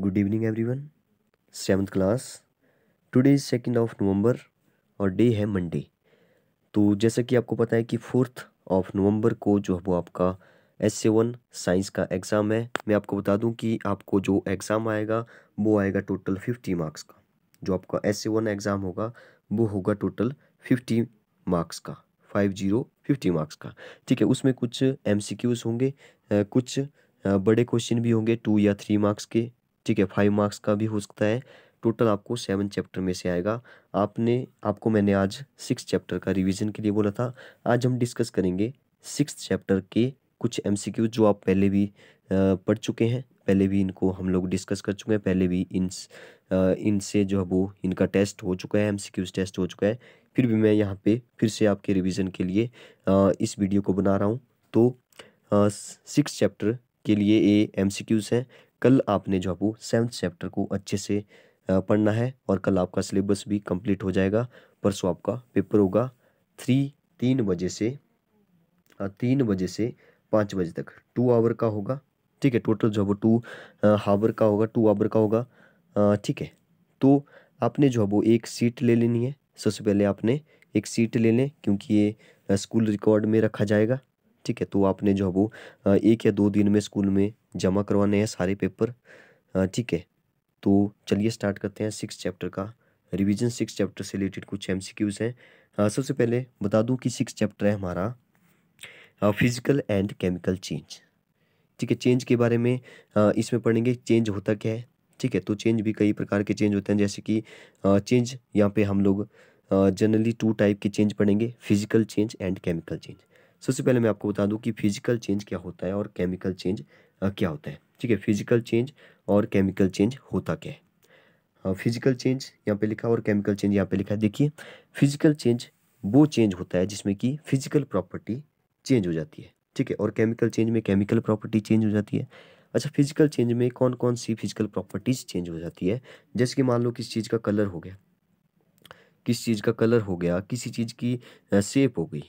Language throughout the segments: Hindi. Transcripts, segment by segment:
good evening everyone seventh class today is second of November और डे है मंडे तो जैसा कि आपको पता है कि फोर्थ ऑफ नवंबर को जो है वो आपका एस सेवन वन साइंस का एग्ज़ाम है मैं आपको बता दूं कि आपको जो एग्ज़ाम आएगा वो आएगा टोटल फिफ्टी मार्क्स का जो आपका एस सेवन वन एग्ज़ाम होगा वो होगा टोटल फिफ्टी मार्क्स का फाइव जीरो फिफ्टी मार्क्स का ठीक है उसमें कुछ एम होंगे कुछ बड़े क्वेश्चन भी होंगे टू या थ्री मार्क्स के ठीक है फाइव मार्क्स का भी हो सकता है टोटल आपको सेवन चैप्टर में से आएगा आपने आपको मैंने आज सिक्स चैप्टर का रिवीजन के लिए बोला था आज हम डिस्कस करेंगे सिक्स चैप्टर के कुछ एम जो आप पहले भी पढ़ चुके हैं पहले भी इनको हम लोग डिस्कस कर चुके हैं पहले भी इन इनसे जो है वो इनका टेस्ट हो चुका है एम टेस्ट हो चुका है फिर भी मैं यहाँ पे फिर से आपके रिवीजन के लिए इस वीडियो को बना रहा हूँ तो सिक्स चैप्टर के लिए ये एम हैं कल आपने जो है वो सेवन्थ चैप्टर को अच्छे से पढ़ना है और कल आपका सिलेबस भी कंप्लीट हो जाएगा परसों आपका पेपर होगा थ्री तीन बजे से तीन बजे से पाँच बजे तक टू आवर का होगा ठीक है टोटल जो है वो टू हावर का होगा टू आवर का होगा ठीक है तो आपने जो है वो एक सीट ले लेनी है सबसे पहले आपने एक सीट ले लें क्योंकि ये स्कूल रिकॉर्ड में रखा जाएगा ठीक है तो आपने जो है वो एक या दो दिन में स्कूल में जमा करवाने हैं सारे पेपर ठीक है तो चलिए स्टार्ट करते हैं सिक्स चैप्टर का रिवीजन सिक्स चैप्टर से रिलेटेड कुछ एम सी क्यूज़ हैं सबसे पहले बता दूं कि सिक्स चैप्टर है हमारा फिजिकल एंड केमिकल चेंज ठीक है चेंज के बारे में इसमें पढ़ेंगे चेंज होता क्या है ठीक है तो चेंज भी कई प्रकार के चेंज होते हैं जैसे कि चेंज यहाँ पे हम लोग जनरली टू टाइप के चेंज पढ़ेंगे physical change and chemical change सबसे पहले मैं आपको बता दूं कि फिजिकल चेंज क्या होता है और केमिकल चेंज क्या होता है ठीक है फिजिकल चेंज और केमिकल चेंज होता क्या है फिजिकल चेंज यहाँ पे लिखा और केमिकल चेंज यहाँ पे लिखा है देखिए फिजिकल चेंज वो चेंज होता है जिसमें कि फिजिकल प्रॉपर्टी चेंज हो जाती है ठीक है और केमिकल चेंज में केमिकल प्रॉपर्टी चेंज हो जाती है अच्छा फिजिकल चेंज में कौन कौन सी फिजिकल प्रॉपर्टीज़ चेंज हो जाती है जैसे कि मान लो किस चीज़ का कलर हो गया किस चीज़ का कलर हो गया किसी चीज़ की शेप हो गई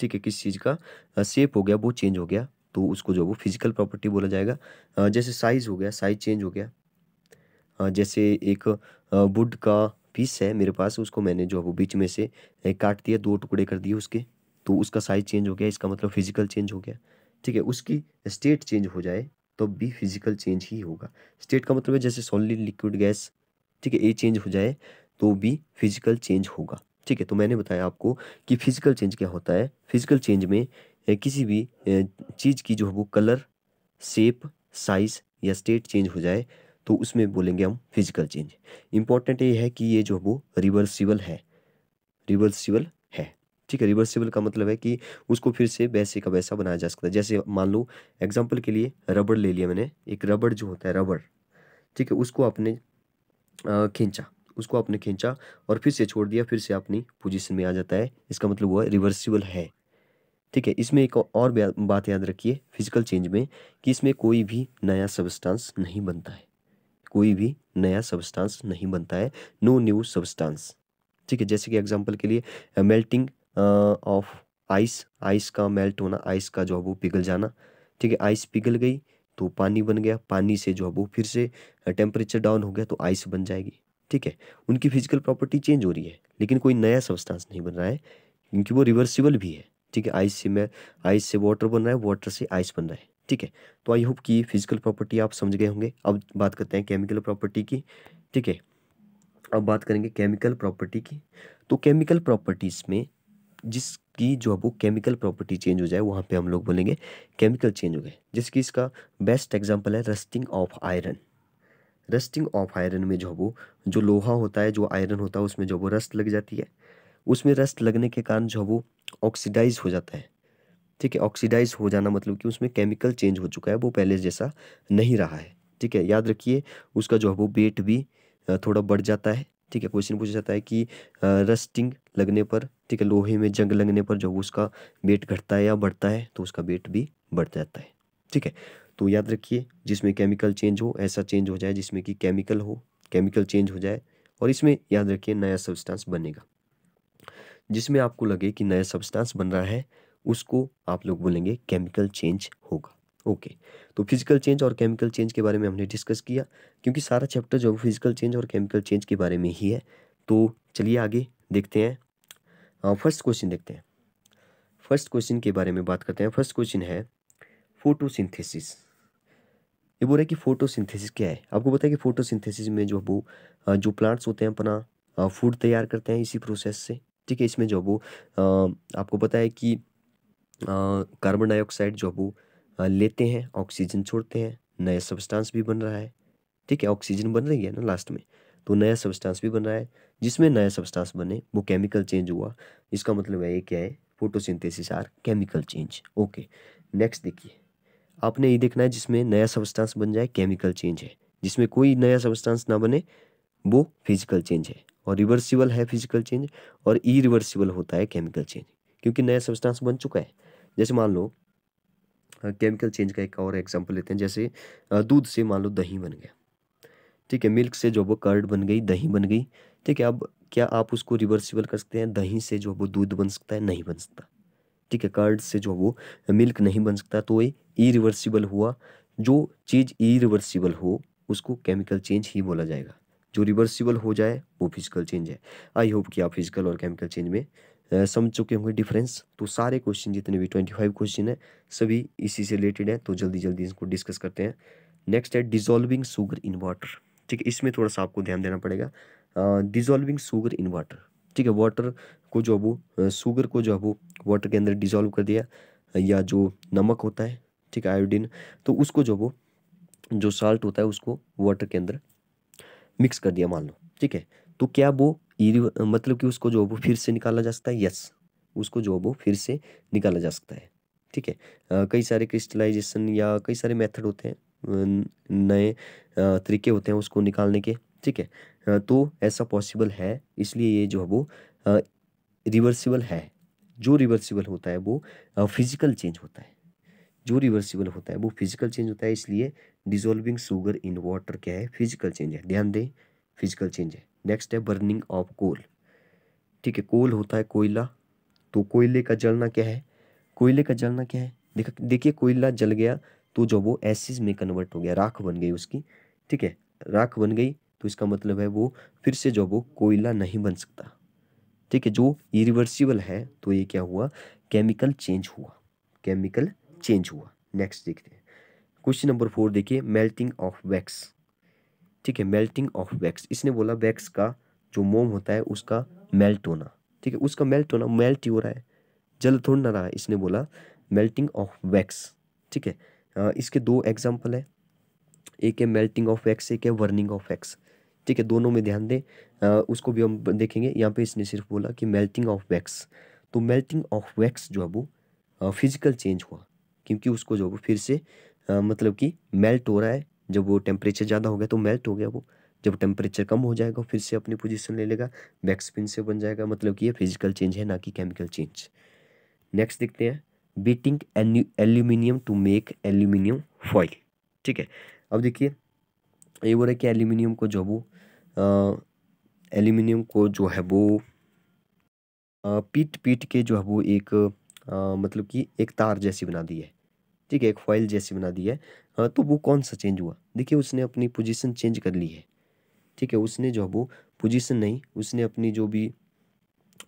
ठीक है किस चीज़ का शेप हो गया वो चेंज हो गया तो उसको जो वो फिजिकल प्रॉपर्टी बोला जाएगा जैसे साइज़ हो गया साइज़ चेंज हो गया जैसे एक वुड का पीस है मेरे पास उसको मैंने जो है वो बीच में से काट दिया दो टुकड़े कर दिए उसके तो उसका साइज़ चेंज हो गया इसका मतलब फिजिकल चेंज हो गया ठीक है उसकी स्टेट चेंज हो जाए तो भी फिजिकल चेंज ही होगा स्टेट का मतलब है जैसे सॉलिड लिक्विड गैस ठीक है ए चेंज हो जाए तो भी फिजिकल चेंज होगा ठीक है तो मैंने बताया आपको कि फिजिकल चेंज क्या होता है फिजिकल चेंज में किसी भी चीज़ की जो है वो कलर शेप साइज़ या स्टेट चेंज हो जाए तो उसमें बोलेंगे हम फिजिकल चेंज इंपॉर्टेंट ये है कि ये जो है वो रिवर्सिबल है रिवर्सिबल है ठीक है रिवर्सिबल का मतलब है कि उसको फिर से वैसे का वैसा बनाया जा सकता है जैसे मान लो एग्जाम्पल के लिए रबड़ ले लिया मैंने एक रबड़ जो होता है रबड़ ठीक है उसको आपने खींचा उसको आपने खींचा और फिर से छोड़ दिया फिर से अपनी पोजीशन में आ जाता है इसका मतलब हुआ रिवर्सिबल है ठीक है इसमें एक और बात याद रखिए फिजिकल चेंज में कि इसमें कोई भी नया सबस्टांस नहीं बनता है कोई भी नया सबस्टांस नहीं बनता है नो न्यू सबस्टांस ठीक है जैसे कि एग्जांपल के लिए मेल्टिंग ऑफ आइस आइस का मेल्ट होना आइस का जो है वो पिघल जाना ठीक है आइस पिघल गई तो पानी बन गया पानी से जो है वो फिर से टेम्परेचर डाउन हो गया तो आइस बन जाएगी ठीक है उनकी फिजिकल प्रॉपर्टी चेंज हो रही है लेकिन कोई नया सब्सटेंस नहीं बन रहा है क्योंकि वो रिवर्सिबल भी है ठीक है आइस से मैं आइस से वाटर बन रहा है वाटर से आइस बन रहा है ठीक है तो आई होप कि फिजिकल प्रॉपर्टी आप समझ गए होंगे अब बात करते हैं केमिकल प्रॉपर्टी की ठीक है अब बात करेंगे केमिकल प्रॉपर्टी की तो केमिकल प्रॉपर्टीज़ में जिसकी जो है वो केमिकल प्रॉपर्टी चेंज हो जाए वहाँ पे हम लोग बोलेंगे केमिकल चेंज हो गए जिसकी इसका बेस्ट एग्जांपल है rusting of iron rusting of iron में जो है वो जो लोहा होता है जो आयरन होता है उसमें जो वो रस्ट लग जाती है उसमें रस्ट लगने के कारण जो है वो ऑक्सीडाइज हो जाता है ठीक है ऑक्सीडाइज हो जाना मतलब कि उसमें केमिकल चेंज हो चुका है वो पहले जैसा नहीं रहा है ठीक है याद रखिए उसका जो है वो वेट भी थोड़ा बढ़ जाता है ठीक है क्वेश्चन पूछा जाता है कि रस्टिंग लगने पर ठीक है लोहे में जंग लगने पर जो उसका वेट घटता है या बढ़ता है तो उसका वेट भी बढ़ जाता है ठीक है तो याद रखिए जिसमें केमिकल चेंज हो ऐसा चेंज हो जाए जिसमें कि केमिकल हो केमिकल चेंज हो जाए और इसमें याद रखिए नया सब्सटेंस बनेगा जिसमें आपको लगे कि नया सब्सटेंस बन रहा है उसको आप लोग बोलेंगे केमिकल चेंज होगा ओके तो फिजिकल चेंज और केमिकल चेंज के बारे में हमने डिस्कस किया क्योंकि सारा चैप्टर जो फिजिकल चेंज और केमिकल चेंज के बारे में ही है तो चलिए आगे देखते हैं फर्स्ट हाँ, क्वेश्चन देखते हैं फर्स्ट क्वेश्चन के बारे में बात करते हैं फर्स्ट क्वेश्चन है फोटोसिंथेसिस ये बोल रहा है कि फोटोसिंथेसिस क्या है आपको पता है कि फोटोसिंथेसिस में जो वो जो प्लांट्स होते हैं अपना फूड तैयार करते हैं इसी प्रोसेस से ठीक है इसमें जो वो आपको पता है कि कार्बन डाइऑक्साइड जो वो लेते हैं ऑक्सीजन छोड़ते हैं नया सब्सटेंस भी बन रहा है ठीक है ऑक्सीजन बन रही है ना लास्ट में तो नया सब्सटेंस भी बन रहा है जिसमें नया सब्सटेंस बने वो केमिकल चेंज हुआ इसका मतलब है ये क्या है photosynthesis are chemical change okay next देखिए आपने ये देखना है जिसमें नया सब्सटेंस बन जाए केमिकल चेंज है जिसमें कोई नया सब्सटेंस ना बने वो फिजिकल चेंज है और रिवर्सिबल है फिजिकल चेंज और ई रिवर्सिबल होता है केमिकल चेंज क्योंकि नया सब्सटेंस बन चुका है जैसे मान लो केमिकल हाँ, चेंज का एक और एग्जाम्पल लेते हैं जैसे दूध से मान लो दही बन गया ठीक है मिल्क से जो वो कर्ड बन गई दही बन गई ठीक है अब क्या आप उसको रिवर्सिबल कर सकते हैं दही से जो वो दूध बन सकता है नहीं बन सकता ठीक है कर्ड से जो वो मिल्क नहीं बन सकता तो ये ई रिवर्सिबल हुआ जो चीज़ ई रिवर्सिबल हो उसको केमिकल चेंज ही बोला जाएगा जो रिवर्सिबल हो जाए वो फिजिकल चेंज है आई होप कि आप फिजिकल और केमिकल चेंज में समझ चुके होंगे डिफरेंस तो सारे क्वेश्चन जितने भी ट्वेंटी फाइव क्वेश्चन है सभी इसी से रिलेटेड हैं तो जल्दी जल्दी इसको डिस्कस करते हैं नेक्स्ट है डिजोल्विंग शुगर इन वाटर ठीक है इसमें थोड़ा सा आपको ध्यान देना पड़ेगा डिजोल्विंग शुगर इन वाटर ठीक है वाटर को जो है वो शुगर को जो है वो वाटर के अंदर डिजोल्व कर दिया या जो नमक होता है ठीक है आयोडीन तो उसको जो वो जो साल्ट होता है उसको वाटर के अंदर मिक्स कर दिया मान लो ठीक है तो क्या वो मतलब कि उसको जो वो फिर से निकाला जा सकता है यस उसको जो वो फिर से निकाला जा सकता है ठीक है कई सारे क्रिस्टलाइजेशन या कई सारे मेथड होते हैं नए तरीके होते हैं उसको निकालने के ठीक है तो ऐसा पॉसिबल है इसलिए ये जो है वो रिवर्सिबल है जो रिवर्सिबल होता है वो फिज़िकल चेंज होता है जो रिवर्सिबल होता है वो फिज़िकल चेंज होता है इसलिए डिजोल्विंग शुगर इन वाटर क्या है फिजिकल चेंज है ध्यान दें फिजिकल चेंज है नेक्स्ट है बर्निंग ऑफ कोल ठीक है कोल होता है कोयला तो कोयले का जलना क्या है कोयले का जलना क्या है देखा देखिए कोयला जल गया तो जो वो एसिस में कन्वर्ट हो गया राख बन गई उसकी ठीक है राख बन गई तो इसका मतलब है वो फिर से जो वो कोयला नहीं बन सकता ठीक है जो इरिवर्सिबल है तो ये क्या हुआ केमिकल चेंज हुआ केमिकल चेंज हुआ नेक्स्ट देखते हैं क्वेश्चन नंबर फोर देखिए मेल्टिंग ऑफ वैक्स ठीक है मेल्टिंग ऑफ वैक्स इसने बोला वैक्स का जो मोम होता है उसका मेल्ट होना ठीक है उसका मेल्ट होना मेल्ट ही हो रहा है जल थोड़ ना रहा है इसने बोला मेल्टिंग ऑफ वैक्स ठीक है इसके दो एग्जाम्पल है एक है मेल्टिंग ऑफ वैक्स एक है वर्निंग ऑफ वैक्स ठीक है दोनों में ध्यान दें उसको भी हम देखेंगे यहाँ पे इसने सिर्फ बोला कि मेल्टिंग ऑफ वैक्स तो मेल्टिंग ऑफ वैक्स जो है वो फिज़िकल चेंज हुआ क्योंकि उसको जो है फिर से मतलब कि मेल्ट हो रहा है जब वो टेम्परेचर ज़्यादा हो गया तो मेल्ट हो गया वो जब टेम्परेचर कम हो जाएगा फिर से अपनी पोजिशन ले लेगा बैक स्पिन से बन जाएगा मतलब कि ये फिजिकल चेंज है ना कि केमिकल चेंज नेक्स्ट देखते हैं beating aluminium to make aluminium foil ठीक है अब देखिए ये बोल रहा है कि एल्यूमिनियम को जो वो एल्यूमिनियम को जो है वो पीट पीट के जो है वो एक आ, मतलब कि एक तार जैसी बना दी है ठीक है एक फाइल जैसी बना दी है हाँ तो वो कौन सा चेंज हुआ देखिए उसने अपनी पोजीशन चेंज कर ली है ठीक है उसने जो वो पोजीशन नहीं उसने अपनी जो भी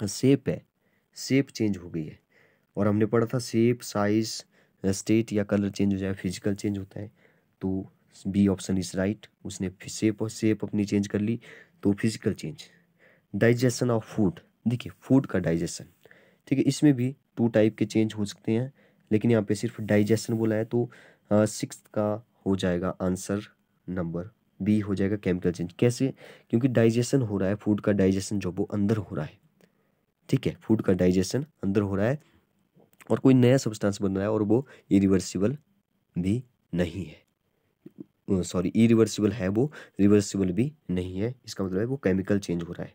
सेप है सेप चेंज हो गई है और हमने पढ़ा था सेप साइज स्टेट या कलर चेंज हो जाए फिजिकल चेंज होता है तो बी ऑप्शन इज राइट उसने सेप और सेप अपनी चेंज कर ली तो physical change digestion of food देखिए फूड का डाइजेशन ठीक है इसमें भी टू टाइप के चेंज हो सकते हैं लेकिन यहाँ पे सिर्फ डाइजेशन बोला है तो सिक्स का हो जाएगा आंसर नंबर बी हो जाएगा केमिकल चेंज कैसे क्योंकि डाइजेशन हो रहा है फूड का डाइजेशन जो वो अंदर हो रहा है ठीक है फूड का डाइजेशन अंदर हो रहा है और कोई नया सब्सटेंस बन रहा है और वो इरिवर्सिबल भी नहीं है सॉरी इरिवर्सिबल है वो रिवर्सिबल भी नहीं है इसका मतलब है वो केमिकल चेंज हो रहा है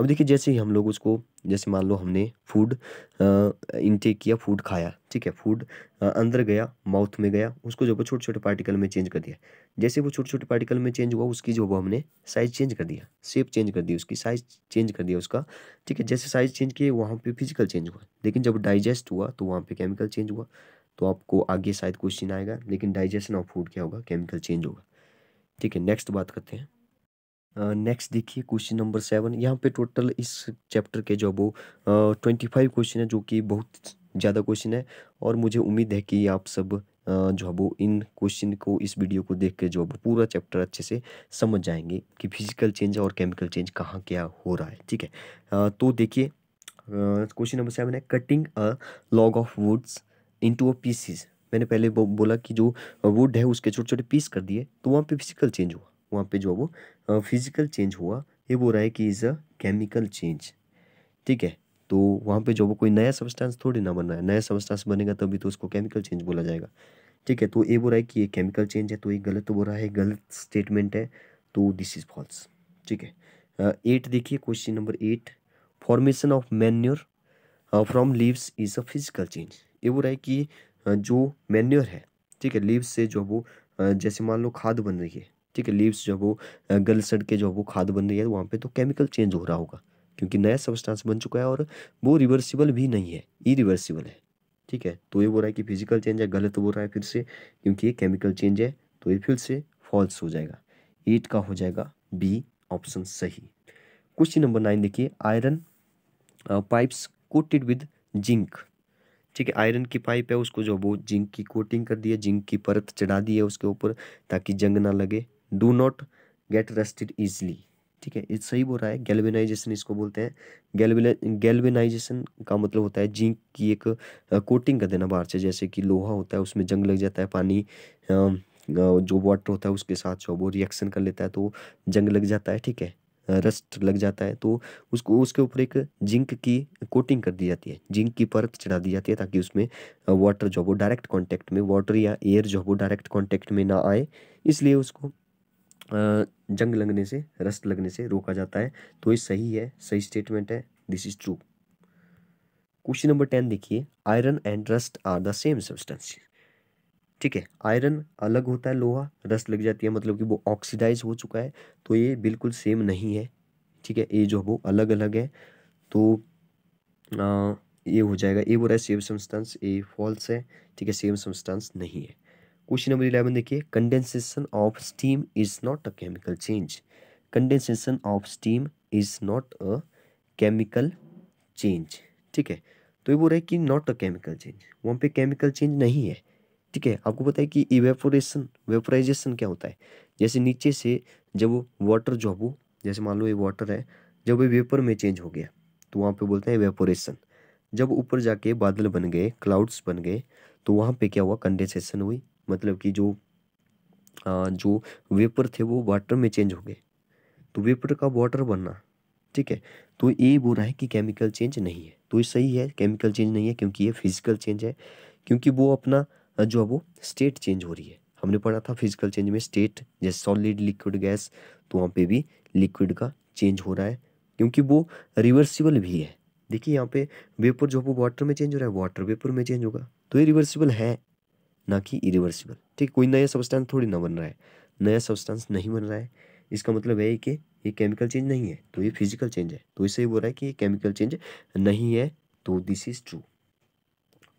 अब देखिए जैसे ही हम लोग उसको जैसे मान लो हमने फूड इनटेक किया फूड खाया ठीक है फूड अंदर गया माउथ में गया उसको जो है छोटे छोटे पार्टिकल में चेंज कर दिया जैसे वो छोटे छोटे पार्टिकल में चेंज हुआ उसकी जो है हमने साइज चेंज कर दिया शेप चेंज कर दी उसकी साइज चेंज कर दिया उसका ठीक है जैसे साइज चेंज किए वहाँ पर फिजिकल चेंज हुआ लेकिन जब डाइजेस्ट हुआ तो वहाँ पर केमिकल चेंज हुआ तो आपको आगे शायद क्वेश्चन आएगा लेकिन डाइजेशन ऑफ फूड क्या होगा केमिकल चेंज होगा ठीक है नेक्स्ट बात करते हैं नेक्स्ट देखिए क्वेश्चन नंबर सेवन यहाँ पे टोटल इस चैप्टर के जो वो ट्वेंटी फाइव क्वेश्चन है जो कि बहुत ज़्यादा क्वेश्चन है और मुझे उम्मीद है कि आप सब जो है वो इन क्वेश्चन को इस वीडियो को देख के जो है पूरा चैप्टर अच्छे से समझ जाएंगे कि फिजिकल चेंज और केमिकल चेंज कहाँ क्या हो रहा है ठीक है तो देखिए क्वेश्चन नंबर सेवन है cutting a log of woods into a pieces मैंने पहले बोला कि जो वुड है उसके छोटे छोटे पीस कर दिए तो वहाँ पे फिजिकल चेंज हुआ वहाँ पे जो है वो फिजिकल चेंज हुआ ये बोल रहा है कि इज़ अ केमिकल चेंज ठीक है तो वहाँ पे जो वो कोई नया सब्सटेंस थोड़ी ना बन रहा है नया सब्सटेंस बनेगा तभी तो उसको केमिकल चेंज बोला जाएगा ठीक है तो ये बोल रहा है कि ये केमिकल चेंज है तो ये गलत बोल रहा है गलत स्टेटमेंट है तो दिस इज़ फॉल्स ठीक है एट देखिए question number eight formation of manure from leaves is a physical change ये बोल रहा है कि जो मैन्योर है ठीक है लीव्स से जो वो जैसे मान लो खाद बन रही है ठीक है लीव्स जो वो गल सड़ के जो है वो खाद बन रही है वहाँ पे तो केमिकल चेंज हो रहा होगा क्योंकि नया सबस्टांस बन चुका है और वो रिवर्सिबल भी नहीं है इरिवर्सिबल है ठीक है तो ये बोल रहा है कि फिजिकल चेंज है गलत बोल रहा है फिर से क्योंकि ये केमिकल चेंज है तो ये फिर से फॉल्स हो जाएगा एट का हो जाएगा बी ऑप्शन सही क्वेश्चन नंबर नाइन देखिए iron pipes coated with zinc ठीक है आयरन की पाइप है उसको जो वो जिंक की कोटिंग कर दी है जिंक की परत चढ़ा दी है उसके ऊपर ताकि जंग ना लगे do not get rusted easily ठीक है इस सही बोल रहा है गैल्वेनाइजेशन इसको बोलते हैं गैल्वेनाइजेशन का मतलब होता है जिंक की एक कोटिंग कर देना बाहर से जैसे कि लोहा होता है उसमें जंग लग जाता है पानी जो वाटर होता है उसके साथ जो वो रिएक्शन कर लेता है तो जंग लग जाता है ठीक है रस्ट लग जाता है तो उसको उसके ऊपर एक जिंक की कोटिंग कर दी जाती है जिंक की परत चढ़ा दी जाती है ताकि उसमें वाटर जो वो डायरेक्ट कांटेक्ट में वाटर या एयर जो वो डायरेक्ट कांटेक्ट में ना आए इसलिए उसको जंग लगने से रस्त लगने से रोका जाता है तो ये सही है सही स्टेटमेंट है this is true question number ten देखिए iron and rust are the same substance ठीक है आयरन अलग होता है लोहा रस्ट लग जाती है मतलब कि वो ऑक्सीडाइज हो चुका है तो ये बिल्कुल सेम नहीं है ठीक है ए जो वो अलग अलग है तो आ, ये हो जाएगा ए वो रहा है सेम सब्सटेंस ए फॉल्स है ठीक है सेम सब्सटेंस नहीं है क्वेश्चन नंबर इलेवन देखिए condensation of steam is not a chemical change condensation of steam is not a chemical change ठीक है तो ये बोल रहा है कि नॉट अ केमिकल चेंज वहाँ पे केमिकल चेंज नहीं है ठीक है आपको पता है कि इवेपोरेशन वेपोराइजेशन क्या होता है जैसे नीचे से जब वाटर जो है वो जैसे मान लो ये वाटर है जब ये वेपर में चेंज हो गया तो वहाँ पे बोलते हैं वेपोरेशन जब ऊपर जाके बादल बन गए क्लाउड्स बन गए तो वहाँ पे क्या हुआ कंडेंसेशन हुई मतलब कि जो आ, जो वेपर थे वो वाटर में चेंज हो गए तो वेपर का वाटर बनना ठीक है तो ये बोल रहा है कि केमिकल चेंज नहीं है तो ये सही है केमिकल चेंज नहीं है क्योंकि ये फिजिकल चेंज है क्योंकि वो अपना जो है वो स्टेट चेंज हो रही है हमने पढ़ा था फिजिकल चेंज में स्टेट जैसे सॉलिड लिक्विड गैस तो वहाँ पे भी लिक्विड का चेंज हो रहा है क्योंकि वो रिवर्सिबल भी है देखिए यहाँ पे वेपर जो है वो वाटर में चेंज हो रहा है वाटर वेपर में चेंज होगा तो ये रिवर्सिबल है ना कि इरिवर्सिबल ठीक कोई नया सब्सटेंस थोड़ी ना बन रहा है नया सब्सटेंस नहीं बन रहा है इसका मतलब है कि ये केमिकल चेंज नहीं है तो ये फिजिकल चेंज है तो इसे ही बोल रहा है कि ये केमिकल चेंज नहीं है तो this is true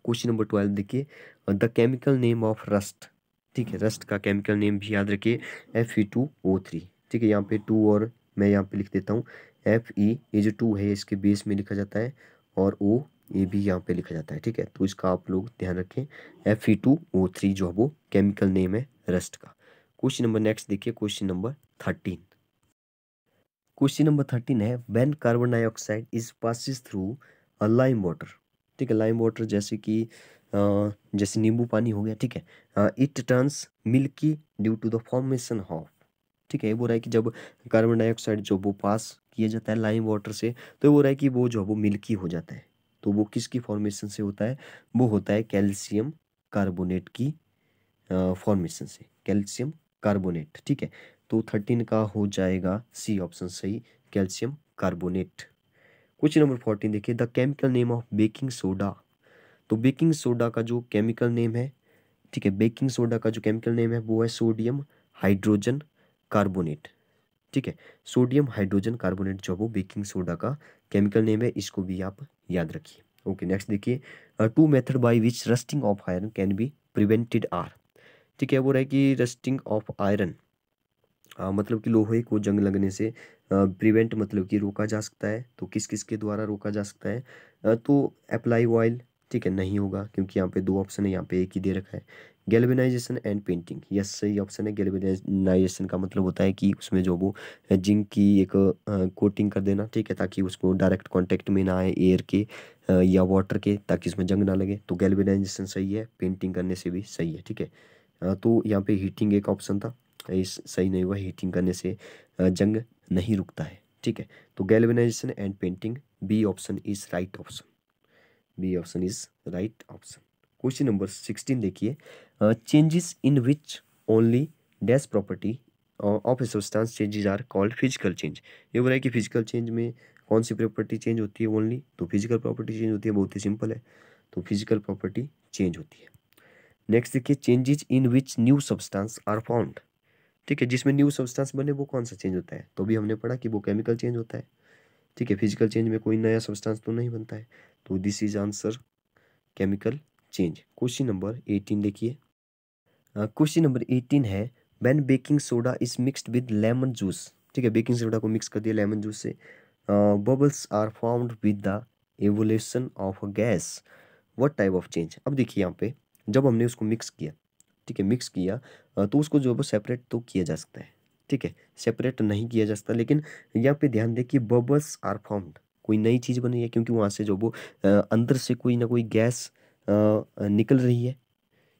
question number twelve देखिए the chemical name of rust ठीक है रस्ट का केमिकल नेम भी याद रखिए F E two O three ठीक है यहाँ पे टू और मैं यहाँ पे लिख देता हूँ एफ ई e, ये जो टू है इसके बेस में लिखा जाता है और ओ ये भी यहाँ पे लिखा जाता है ठीक है तो इसका आप लोग ध्यान रखें F E two O three जो है वो केमिकल नेम है रस्ट का क्वेश्चन नंबर नेक्स्ट देखिए question number thirteen question number thirteen है when carbon dioxide is passes through a lime water ठीक है लाइम वाटर जैसे कि जैसे नींबू पानी हो गया ठीक है it turns milky due to the formation of ठीक है वो रहा है कि जब कार्बन डाइऑक्साइड जो वो पास किया जाता है लाइम वाटर से तो वो रहा है कि वो जो है वो मिल्की हो जाता है तो वो किसकी फॉर्मेशन से होता है वो होता है कैल्शियम कार्बोनेट की फॉर्मेशन से कैल्शियम कार्बोनेट ठीक है तो थर्टीन का हो जाएगा सी ऑप्शन सही calcium carbonate question number fourteen देखिए the chemical name of baking soda तो बेकिंग सोडा का जो केमिकल नेम है ठीक है बेकिंग सोडा का जो केमिकल नेम है वो है सोडियम हाइड्रोजन कार्बोनेट ठीक है सोडियम हाइड्रोजन कार्बोनेट जो वो बेकिंग सोडा का केमिकल नेम है इसको भी आप याद रखिए ओके नेक्स्ट देखिए two method by which rusting of iron can be prevented are ठीक है वो रहा कि रस्टिंग ऑफ आयरन मतलब कि लोहे को जंग लगने से प्रिवेंट मतलब कि रोका जा सकता है तो किस किस के द्वारा रोका जा सकता है तो अप्लाई ऑयल ठीक है नहीं होगा क्योंकि यहाँ पे दो ऑप्शन है यहाँ पे एक ही दे रखा है गेलबेनाइजेशन एंड पेंटिंग यस सही ऑप्शन है गेलबेनाइजेशन का मतलब होता है कि उसमें जो वो जिंक की एक कोटिंग कर देना ठीक है ताकि उसको डायरेक्ट कांटेक्ट में ना आए एयर के या वाटर के ताकि उसमें जंग ना लगे तो गेलबेनाइजेशन सही है पेंटिंग करने से भी सही है ठीक है तो यहाँ पे हीटिंग एक ऑप्शन था इस सही नहीं हुआ हीटिंग करने से जंग नहीं रुकता है ठीक है तो galvanization and painting B option is right option B option is right option question number sixteen देखिए changes in which only dash property of a substance changes are called physical change ये बोला है कि फिजिकल चेंज में कौन सी प्रॉपर्टी चेंज होती है ओनली तो फिजिकल प्रॉपर्टी चेंज होती है बहुत ही सिंपल है तो फिजिकल प्रॉपर्टी चेंज होती है नेक्स्ट देखिए changes in which new substance are found ठीक है जिसमें न्यू सब्सटेंस बने वो कौन सा चेंज होता है तो भी हमने पढ़ा कि वो केमिकल चेंज होता है ठीक है फिजिकल चेंज में कोई नया सब्सटेंस तो नहीं बनता है तो this is answer chemical change question number eighteen देखिए क्वेश्चन नंबर एटीन है when baking soda is mixed with lemon juice ठीक है बेकिंग सोडा को मिक्स कर दिया लेमन जूस से bubbles are formed with the evolution of a gas what type of change अब देखिए यहाँ पे जब हमने उसको मिक्स किया ठीक है मिक्स किया तो उसको जो है वो सेपरेट तो किया जा सकता है ठीक है सेपरेट नहीं किया जा सकता लेकिन यहाँ पे ध्यान दें कि बबल्स आर फॉर्म्ड कोई नई चीज़ बनी है क्योंकि वहाँ से जो वो अंदर से कोई ना कोई गैस निकल रही है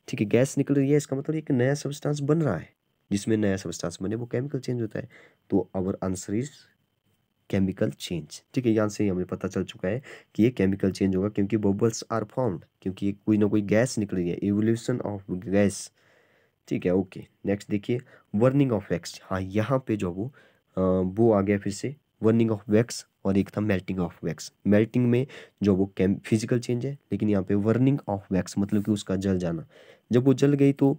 ठीक है गैस निकल रही है इसका मतलब एक नया सब्सटेंस बन रहा है जिसमें नया सब्सटेंस बने वो केमिकल चेंज होता है तो our answer is chemical change ठीक है यहाँ से हमें पता चल चुका है कि ये केमिकल चेंज होगा क्योंकि बबल्स आर फॉर्म्ड क्योंकि कोई ना कोई गैस निकल रही है एवोल्यूशन ऑफ गैस ठीक है ओके नेक्स्ट देखिए वर्निंग ऑफ एक्स हाँ यहाँ पे जो वो आ, वो आ गया फिर से वर्निंग ऑफ वैक्स और एक था मेल्टिंग ऑफ वैक्स मेल्टिंग में जो वो कैम फिजिकल चेंज है लेकिन यहाँ पे वर्निंग ऑफ वैक्स मतलब कि उसका जल जाना जब वो जल गई तो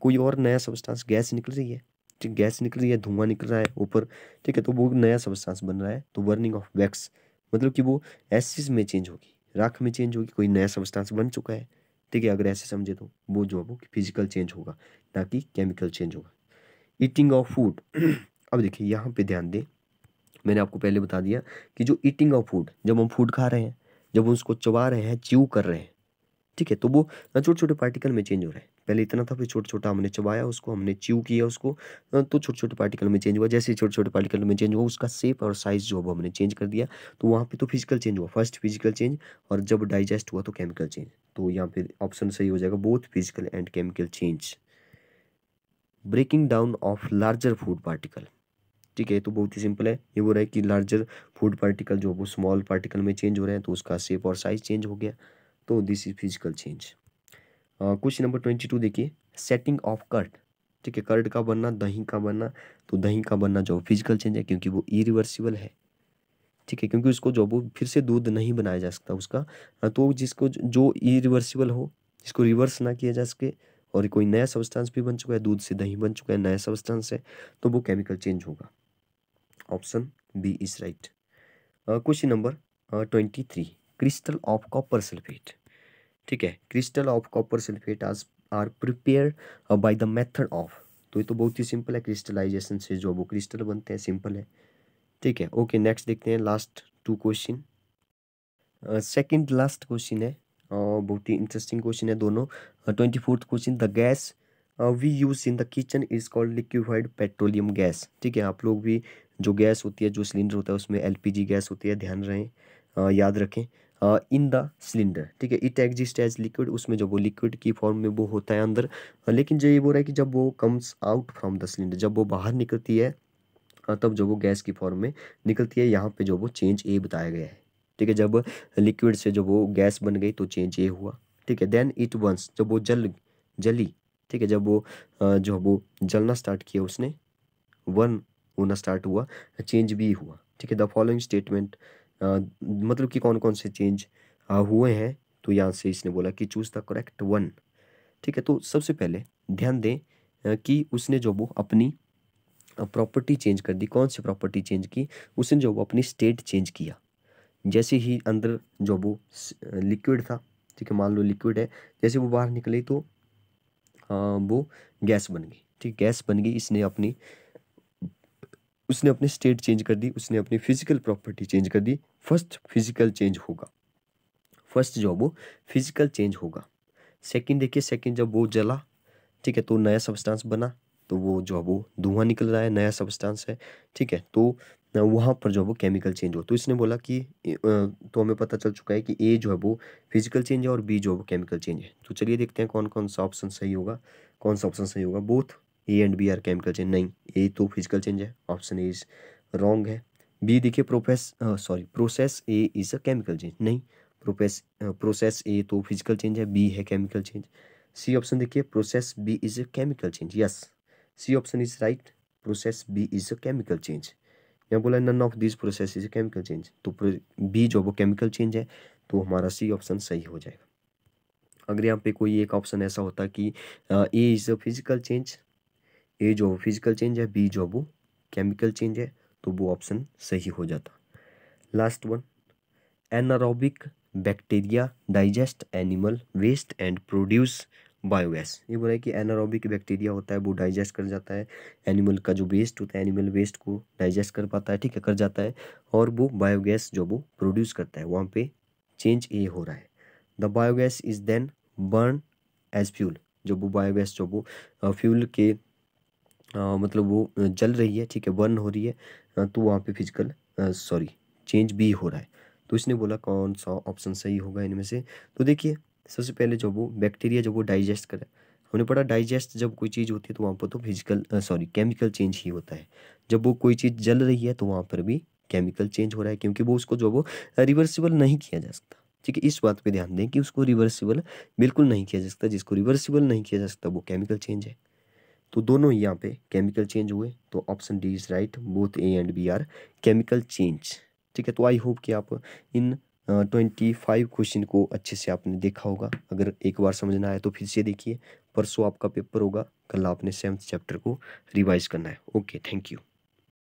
कोई और नया सब्सटेंस गैस निकल रही है ठीक गैस निकल रही है धुआं निकल रहा है ऊपर ठीक है तो वो नया सब्सटेंस बन रहा है तो वर्निंग ऑफ वैक्स मतलब कि वो एसिस में चेंज होगी राख में चेंज होगी कोई नया सब्सटेंस बन चुका है ठीक है अगर ऐसे समझे तो वो जो है वो फिजिकल चेंज होगा ना कि केमिकल चेंज होगा ईटिंग ऑफ फूड अब देखिए यहाँ पे ध्यान दें मैंने आपको पहले बता दिया कि जो ईटिंग ऑफ फूड जब हम फूड खा रहे हैं जब उसको चबा रहे हैं च्यू कर रहे हैं ठीक है तो वो छोटे छोटे पार्टिकल में चेंज हो रहे हैं पहले इतना था फिर छोटा छोटा हमने चबाया उसको हमने च्यू किया उसको तो छोटे छोटे पार्टिकल में चेंज हुआ जैसे छोटे छोटे पार्टिकल में चेंज हुआ उसका सेप और साइज जो हमने चेंज कर दिया तो वहाँ पे तो फिजिकल चेंज हुआ फर्स्ट फिजिकल चेंज और जब डाइजेस्ट हुआ तो केमिकल चेंज तो यहाँ पे ऑप्शन सही हो जाएगा both physical and chemical change breaking down of larger food particle ठीक है तो बहुत ही सिंपल है ये वो रहा है कि लार्जर फूड पार्टिकल जो वो स्मॉल पार्टिकल में चेंज हो रहे हैं तो उसका शेप और साइज चेंज हो गया तो this is physical change question number twenty two देखिए सेटिंग ऑफ कर्ट ठीक है कर्ड का बनना दही का बनना तो दही का बनना जो फिजिकल चेंज है क्योंकि वो इरिवर्सिबल है ठीक है क्योंकि उसको जो वो फिर से दूध नहीं बनाया जा सकता उसका तो जिसको जो इरिवर्सिबल हो जिसको रिवर्स ना किया जा सके और कोई नया सब्सटेंस भी बन चुका है दूध से दही बन चुका है नया सब्सटेंस है तो वो केमिकल चेंज होगा option B is right question number twenty three crystal of copper sulphate ठीक है क्रिस्टल ऑफ कॉपर सल्फेट आज are prepare by the method of तो ये तो बहुत ही सिंपल है क्रिस्टलाइजेशन से जो वो क्रिस्टल बनते हैं सिंपल है ठीक है ओके नेक्स्ट देखते हैं last two question second last question है बहुत ही इंटरेस्टिंग क्वेश्चन है दोनों twenty fourth question the gas we use in the kitchen is called liquefied petroleum gas ठीक है आप लोग भी जो गैस होती है जो सिलेंडर होता है उसमें जी गैस होती है ध्यान रहें uh, याद रखें इन द सिलेंडर ठीक है इट एग्जिस्ट एज लिक्विड उसमें जब वो लिक्विड की फॉर्म में वो होता है अंदर uh, लेकिन जो ये बोल रहा है कि जब वो comes out from the cylinder जब वो बाहर निकलती है uh, तब जो वो गैस की फॉर्म में निकलती है यहाँ पे जो वो चेंज ए बताया गया है ठीक है जब लिक्विड से जब वो गैस बन गई तो चेंज ए हुआ ठीक है देन इट वंस जब वो जल जली ठीक है जब वो जो वो जलना स्टार्ट किया उसने वन होना स्टार्ट हुआ चेंज भी हुआ ठीक है द फॉलोइंग स्टेटमेंट मतलब कि कौन कौन से चेंज हुए हैं तो यहाँ से इसने बोला कि चूज़ द करेक्ट वन ठीक है तो सबसे पहले ध्यान दें कि उसने जो वो अपनी प्रॉपर्टी चेंज कर दी कौन सी प्रॉपर्टी चेंज की उसने जो वो अपनी स्टेट चेंज किया जैसे ही अंदर जो वो लिक्विड था ठीक है मान लो लिक्विड है जैसे वो बाहर निकले तो हाँ, वो गैस बन गई ठीक गैस बन गई इसने अपनी उसने अपनी स्टेट चेंज कर दी उसने अपनी फिजिकल प्रॉपर्टी चेंज कर दी फर्स्ट फिजिकल चेंज होगा फर्स्ट जो वो फिजिकल चेंज होगा सेकंड देखिए सेकंड जब वो जला ठीक है तो नया सब्सटेंस बना तो वो जो है वो धुआं निकल रहा है नया सब्सटेंस है ठीक है तो वहाँ पर जो है वो केमिकल चेंज हो तो इसने बोला कि तो हमें पता चल चुका है कि ए जो है वो फिजिकल चेंज है और बी जो है वो केमिकल चेंज है तो चलिए देखते हैं कौन कौन सा ऑप्शन सही होगा कौन सा ऑप्शन सही होगा both A and B are chemical change नहीं ए तो फिजिकल चेंज है ऑप्शन ए इज रॉन्ग है बी देखिए profess sorry process A is a chemical change नहीं प्रोफेस प्रोसेस ए तो फिजिकल चेंज है बी है केमिकल चेंज सी ऑप्शन देखिए process B is a chemical change yes C option is right process B is a chemical change यहाँ बोला none of this process is chemical change तो बी जो वो केमिकल चेंज है तो हमारा सी ऑप्शन सही हो जाएगा अगर यहाँ पे कोई एक ऑप्शन ऐसा होता कि A is a physical change A जो वो फिजिकल चेंज है बी जो वो केमिकल चेंज है तो वो ऑप्शन सही हो जाता last one anaerobic bacteria digest animal waste and produce biogas ये बोला है कि एनारोबिक बैक्टीरिया होता है वो डाइजेस्ट कर जाता है एनिमल का जो वेस्ट होता है एनिमल वेस्ट को डाइजेस्ट कर पाता है ठीक है कर जाता है और वो बायोगैस जो वो प्रोड्यूस करता है वहाँ पे चेंज ये हो रहा है the biogas is then burn as fuel जो वो बायोगैस जो वो फ्यूल के आ, मतलब वो जल रही है ठीक है बर्न हो रही है तो वहाँ पर फिजिकल सॉरी चेंज भी हो रहा है तो इसने बोला कौन सा ऑप्शन सही होगा इनमें से तो देखिए सबसे पहले जो वो बैक्टीरिया जब वो डाइजेस्ट करे हमने पढ़ा डाइजेस्ट जब कोई चीज़ होती है तो वहाँ पर तो फिजिकल सॉरी केमिकल चेंज ही होता है जब वो कोई चीज़ जल रही है तो वहाँ पर भी केमिकल चेंज हो रहा है क्योंकि वो उसको जो वो रिवर्सिबल नहीं किया जा सकता ठीक है इस बात पे ध्यान दें कि उसको रिवर्सिबल बिल्कुल नहीं किया जा सकता जिसको रिवर्सिबल नहीं किया जा सकता वो केमिकल चेंज है तो दोनों ही यहाँ पे केमिकल चेंज हुए तो option D is right both A and B are chemical change ठीक है तो आई होप कि आप इन ट्वेंटी फाइव क्वेश्चन को अच्छे से आपने देखा होगा अगर एक बार समझना आया तो फिर से देखिए परसों आपका पेपर होगा कल आपने सेवन्थ चैप्टर को रिवाइज करना है ओके थैंक यू